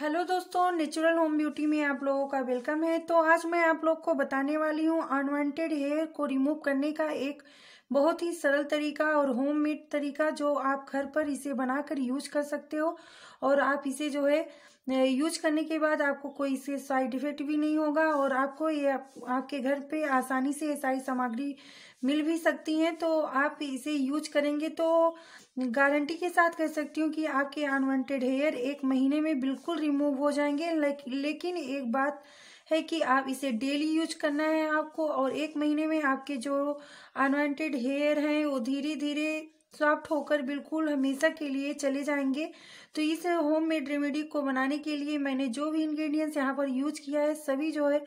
hello दोस्तों natural home beauty में आप लोगों का वेलकम है तो आज मैं आप लोग को बताने वाली हूँ अनवांटेड हेयर को रिमूव करने का एक बहुत ही सरल तरीका और होम मेड तरीका जो आप घर पर इसे बनाकर यूज कर सकते हो और आप इसे जो है यूज करने के बाद आपको कोई इससे साइड इफेक्ट भी नहीं होगा और आपको ये आप, आपके घर पे आसानी से ये सारी सामग्री मिल भी सकती हैं तो आप इसे यूज करेंगे तो गारंटी के साथ कह सकती हूँ कि आपके अनवांटेड हेयर एक महीने में बिल्कुल रिमूव हो जाएंगे लेकिन एक बात है कि आप इसे डेली यूज करना है आपको और एक महीने में आपके जो अनवांटेड हेयर हैं वो धीरे धीरे सॉफ्ट होकर बिल्कुल हमेशा के लिए चले जाएंगे तो इस होम मेड रेमेडी को बनाने के लिए मैंने जो भी इंग्रेडिएंट्स यहाँ पर यूज किया है सभी जो है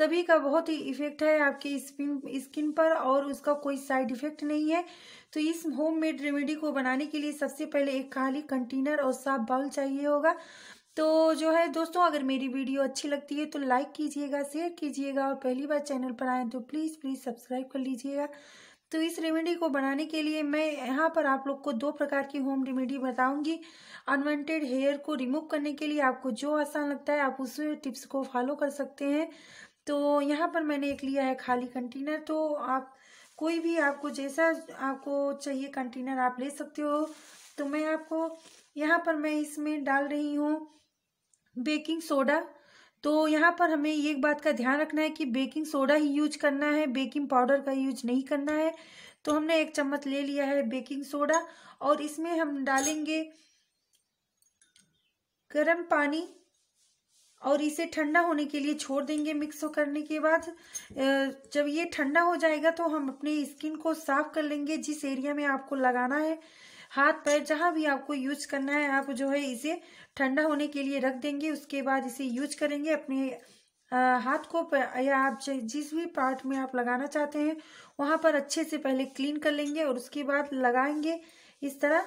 सभी का बहुत ही इफेक्ट है आपकी स्किन स्किन पर और उसका कोई साइड इफेक्ट नहीं है तो इस होम मेड रेमेडी को बनाने के लिए सबसे पहले एक खाली कंटेनर और साफ बाउल चाहिए होगा तो जो है दोस्तों अगर मेरी वीडियो अच्छी लगती है तो लाइक कीजिएगा शेयर कीजिएगा और पहली बार चैनल पर आए तो प्लीज़ प्लीज़ सब्सक्राइब कर लीजिएगा तो इस रेमेडी को बनाने के लिए मैं यहाँ पर आप लोग को दो प्रकार की होम रेमेडी बताऊंगी अनवांटेड हेयर को रिमूव करने के लिए आपको जो आसान लगता है आप उस टिप्स को फॉलो कर सकते हैं तो यहाँ पर मैंने एक लिया है खाली कंटेनर तो आप कोई भी आपको जैसा आपको चाहिए कंटेनर आप ले सकते हो तो मैं आपको यहाँ पर मैं इसमें डाल रही हूँ बेकिंग सोडा तो यहाँ पर हमें एक बात का ध्यान रखना है कि बेकिंग सोडा ही यूज करना है बेकिंग पाउडर का यूज नहीं करना है तो हमने एक चम्मच ले लिया है बेकिंग सोडा और इसमें हम डालेंगे गरम पानी और इसे ठंडा होने के लिए छोड़ देंगे मिक्स करने के बाद जब ये ठंडा हो जाएगा तो हम अपने स्किन को साफ कर लेंगे जिस एरिया में आपको लगाना है हाथ पैर जहाँ भी आपको यूज करना है आप जो है इसे ठंडा होने के लिए रख देंगे उसके बाद इसे यूज करेंगे अपने हाथ को या आप जिस भी पार्ट में आप लगाना चाहते हैं वहाँ पर अच्छे से पहले क्लीन कर लेंगे और उसके बाद लगाएंगे इस तरह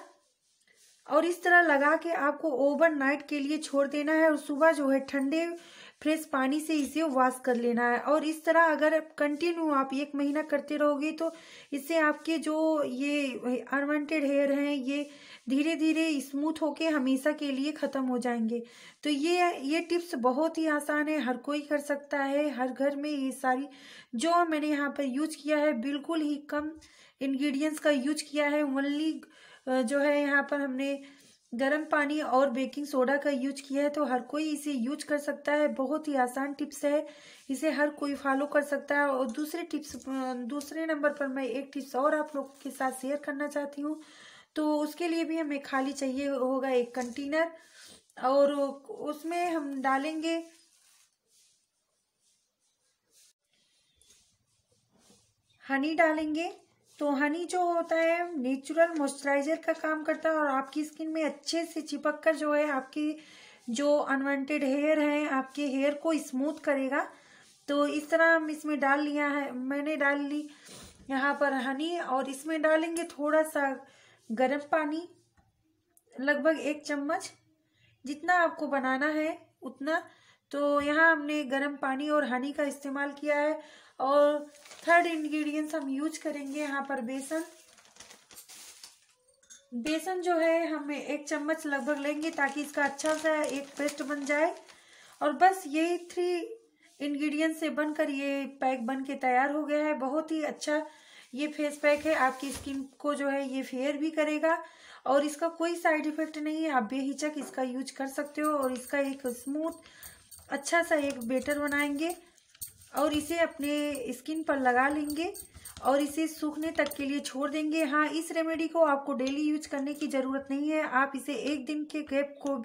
और इस तरह लगा के आपको ओवरनाइट के लिए छोड़ देना है और सुबह जो है ठंडे फ्रेश पानी से इसे वॉश कर लेना है और इस तरह अगर कंटिन्यू आप एक महीना करते रहोगे तो इससे आपके जो ये अनवांटेड हेयर हैं ये धीरे धीरे स्मूथ होके हमेशा के लिए ख़त्म हो जाएंगे तो ये ये टिप्स बहुत ही आसान है हर कोई कर सकता है हर घर में ये सारी जो मैंने यहाँ पर यूज किया है बिल्कुल ही कम इन्ग्रीडियंट्स का यूज किया है ओनली जो है यहाँ पर हमने गर्म पानी और बेकिंग सोडा का यूज किया है तो हर कोई इसे यूज कर सकता है बहुत ही आसान टिप्स है इसे हर कोई फॉलो कर सकता है और दूसरे टिप्स दूसरे नंबर पर मैं एक टिप्स और आप लोग के साथ शेयर करना चाहती हूँ तो उसके लिए भी हमें खाली चाहिए होगा एक कंटेनर और उसमें हम डालेंगे हनी डालेंगे तो हनी जो होता है नेचुरल मॉइस्चराइजर का काम करता है और आपकी स्किन में अच्छे से चिपक कर जो है आपकी जो अनवांटेड हेयर है आपके हेयर को स्मूथ करेगा तो इस तरह हम इसमें डाल लिया है मैंने डाल ली यहाँ पर हनी और इसमें डालेंगे थोड़ा सा गर्म पानी लगभग एक चम्मच जितना आपको बनाना है उतना तो यहाँ हमने गर्म पानी और हनी का इस्तेमाल किया है और थर्ड इंग्रेडिएंट्स हम यूज करेंगे यहाँ पर बेसन बेसन जो है हम एक चम्मच लगभग लेंगे ताकि इसका अच्छा सा एक पेस्ट बन जाए और बस यही थ्री इंग्रेडिएंट से बनकर ये पैक बन के तैयार हो गया है बहुत ही अच्छा ये फेस पैक है आपकी स्किन को जो है ये फेयर भी करेगा और इसका कोई साइड इफेक्ट नहीं है आप बेहिचक इसका यूज कर सकते हो और इसका एक स्मूथ अच्छा सा एक बेटर बनाएंगे और इसे अपने स्किन पर लगा लेंगे और इसे सूखने तक के लिए छोड़ देंगे हाँ इस रेमेडी को आपको डेली यूज करने की ज़रूरत नहीं है आप इसे एक दिन के गैप को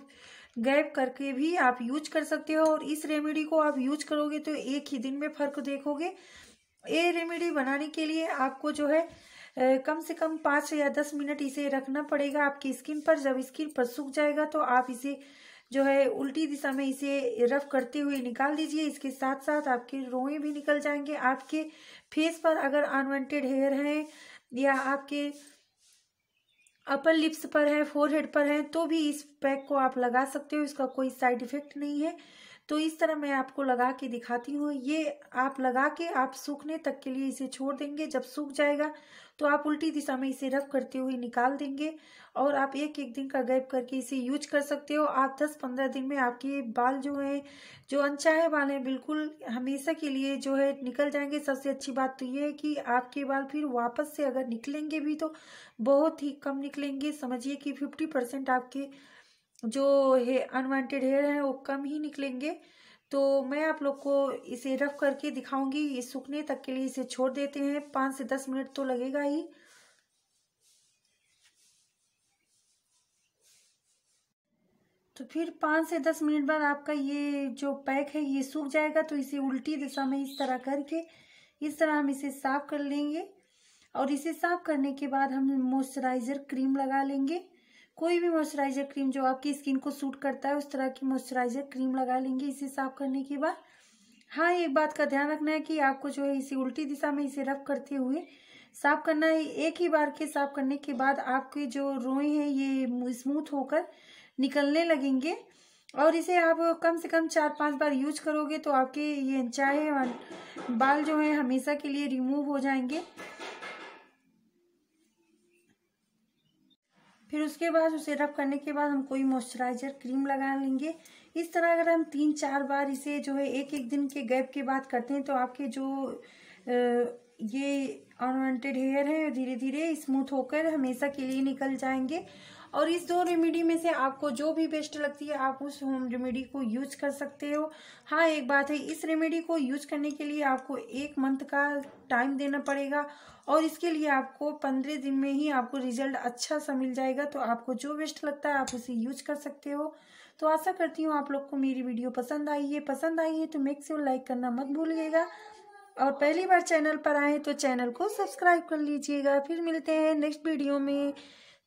गैप करके भी आप यूज कर सकते हो और इस रेमेडी को आप यूज करोगे तो एक ही दिन में फ़र्क देखोगे ये रेमेडी बनाने के लिए आपको जो है कम से कम पाँच या दस मिनट इसे रखना पड़ेगा आपकी स्किन पर जब स्किन पर सूख जाएगा तो आप इसे जो है उल्टी दिशा में इसे रफ करते हुए निकाल दीजिए इसके साथ साथ आपके रोए भी निकल जाएंगे आपके फेस पर अगर अनवांटेड हेयर हैं या आपके अपर लिप्स पर है फोरहेड पर है तो भी इस पैक को आप लगा सकते हो इसका कोई साइड इफेक्ट नहीं है तो इस तरह मैं आपको लगा के दिखाती हूँ ये आप लगा के आप सूखने तक के लिए इसे छोड़ देंगे जब सूख जाएगा तो आप उल्टी दिशा में इसे रफ करते हुए निकाल देंगे और आप एक एक दिन का गैप करके इसे यूज कर सकते हो आप 10-15 दिन में आपके बाल जो है जो अनचाहे बाल हैं बिल्कुल हमेशा के लिए जो है निकल जाएंगे सबसे अच्छी बात तो ये है कि आपके बाल फिर वापस से अगर निकलेंगे भी तो बहुत ही कम निकलेंगे समझिए कि फिफ्टी परसेंट आपके जो है अनवांटेड हेयर हैं वो कम ही निकलेंगे तो मैं आप लोग को इसे रफ करके दिखाऊंगी ये सूखने तक के लिए इसे छोड़ देते हैं पाँच से दस मिनट तो लगेगा ही तो फिर पाँच से दस मिनट बाद आपका ये जो पैक है ये सूख जाएगा तो इसे उल्टी दिशा में इस तरह करके इस तरह हम इसे साफ कर लेंगे और इसे साफ करने के बाद हम मॉइस्चराइज़र क्रीम लगा लेंगे कोई भी मॉइस्चराइजर क्रीम जो आपकी स्किन को सूट करता है उस तरह की मॉइस्चराइजर क्रीम लगा लेंगे इसे साफ करने के बाद हाँ एक बात का ध्यान रखना है कि आपको जो है इसे उल्टी दिशा में इसे रफ करते हुए साफ करना है एक ही बार के साफ करने के बाद आपके जो रोए हैं ये स्मूथ होकर निकलने लगेंगे और इसे आप कम से कम चार पांच बार यूज करोगे तो आपके ये चाहे बाल जो है हमेशा के लिए रिमूव हो जाएंगे फिर उसके बाद उसे रब करने के बाद हम कोई मॉइस्चराइजर क्रीम लगा लेंगे इस तरह अगर हम तीन चार बार इसे जो है एक एक दिन के गैप के बाद करते हैं तो आपके जो ये अनवांटेड हेयर हैं धीरे धीरे स्मूथ होकर हमेशा के लिए निकल जाएंगे और इस दो रेमेडी में से आपको जो भी बेस्ट लगती है आप उस होम रेमेडी को यूज कर सकते हो हाँ एक बात है इस रेमेडी को यूज करने के लिए आपको एक मंथ का टाइम देना पड़ेगा और इसके लिए आपको पंद्रह दिन में ही आपको रिजल्ट अच्छा सा मिल जाएगा तो आपको जो बेस्ट लगता है आप उसे यूज कर सकते हो तो आशा करती हूँ आप लोग को मेरी वीडियो पसंद आई है पसंद आई है तो मेक से लाइक करना मत भूलिएगा और पहली बार चैनल पर आए तो चैनल को सब्सक्राइब कर लीजिएगा फिर मिलते हैं नेक्स्ट वीडियो में